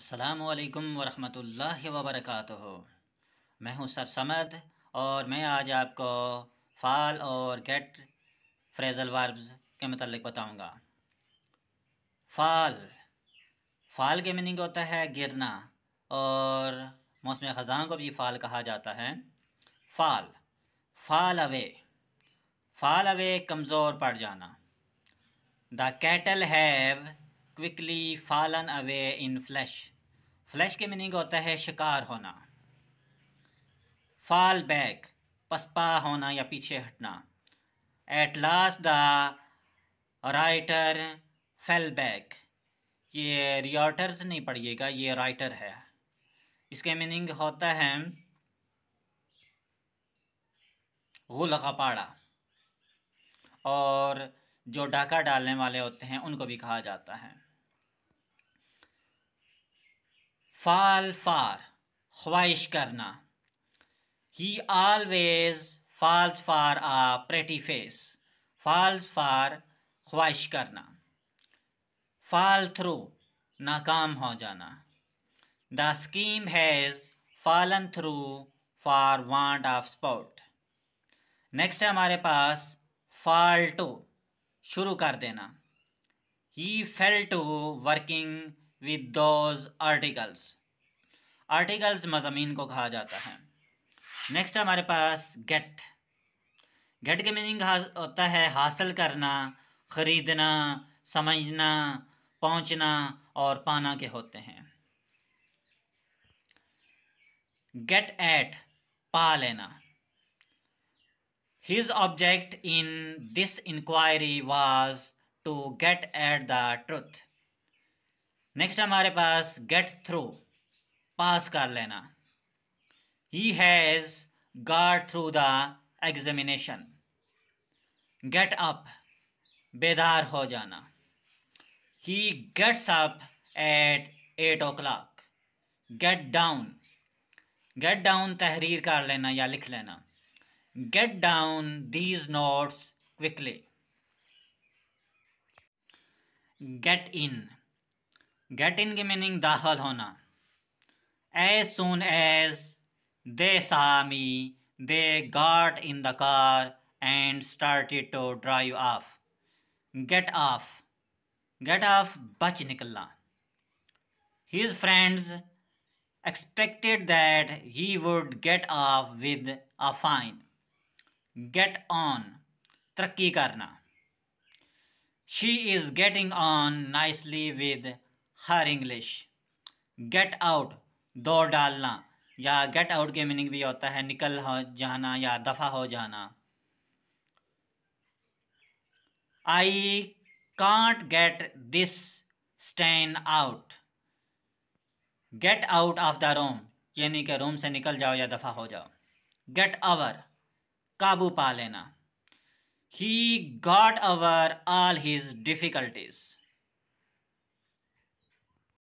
असलकम वरहमतुल्लाहि वबरकातुह मैं हूं सर समद और मैं आज आपको फ़ाल और गेट फ्रेजल वर्ब्स के मतलब बताऊंगा फ़ाल फ़ाल के मीनिंग होता है गिरना और मौसम ख़जान को भी फ़ाल कहा जाता है fall fall away fall away कमज़ोर पड़ जाना the cattle have quickly fallen away in flash flash के मीनिंग होता है शिकार होना फाल बैक पसपा होना या पीछे हटना at last the writer fell back ये से नहीं पढ़िएगा ये राइटर है इसके मीनिंग होता है गुल खपाड़ा और जो डाका डालने वाले होते हैं उनको भी कहा जाता है फाल फार ख्वाहिश करना he always falls for a pretty face falls for ख्वाहिश करना फाल थ्रू नाकाम हो जाना the scheme has fallen through for want of support next है हमारे पास फाल्टो शुरू कर देना he fell to working with two articles articles मजामीन को कहा जाता है नेक्स्ट हमारे पास गेट गेट के मीनिंग होता है हासिल करना ख़रीदना समझना पहुंचना और पाना के होते हैं गेट एट पा लेना his object in this inquiry was to get at the truth next हमारे पास गेट थ्रू पास कर लेना he has got through the examination get up बेदार हो जाना he gets up at eight o'clock get down get down तहरीर कर लेना या लिख लेना get down these notes quickly get in get in की मीनिंग दाखिल होना as soon as they saw me they गाट in the car and started to drive off get off get off बच निकलना his friends expected that he would get off with a fine get on तरक्की करना she is getting on nicely with her English get out दौड़ डालना या get out के meaning भी होता है निकल हो जाना या दफ़ा हो जाना I can't get this stand out get out of the room यानी कि रूम से निकल जाओ या दफ़ा हो जाओ गेट अवर काबू पा लेना he got over all his difficulties